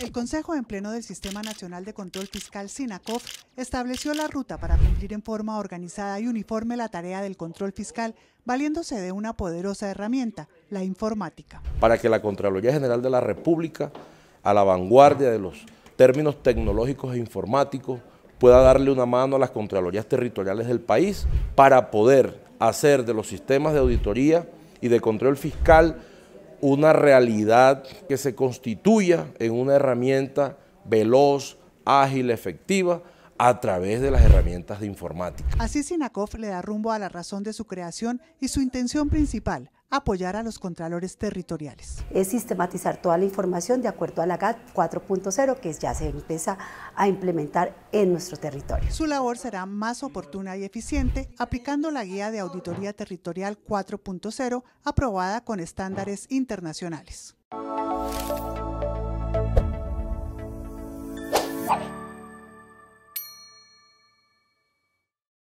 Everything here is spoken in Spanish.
El Consejo en Pleno del Sistema Nacional de Control Fiscal SINACOF estableció la ruta para cumplir en forma organizada y uniforme la tarea del control fiscal, valiéndose de una poderosa herramienta, la informática. Para que la Contraloría General de la República, a la vanguardia de los términos tecnológicos e informáticos, pueda darle una mano a las Contralorías Territoriales del país para poder hacer de los sistemas de auditoría y de control fiscal una realidad que se constituya en una herramienta veloz, ágil, efectiva a través de las herramientas de informática. Así Sinakov le da rumbo a la razón de su creación y su intención principal, apoyar a los contralores territoriales. Es sistematizar toda la información de acuerdo a la GAT 4.0 que ya se empieza a implementar en nuestro territorio. Su labor será más oportuna y eficiente aplicando la guía de auditoría territorial 4.0 aprobada con estándares internacionales.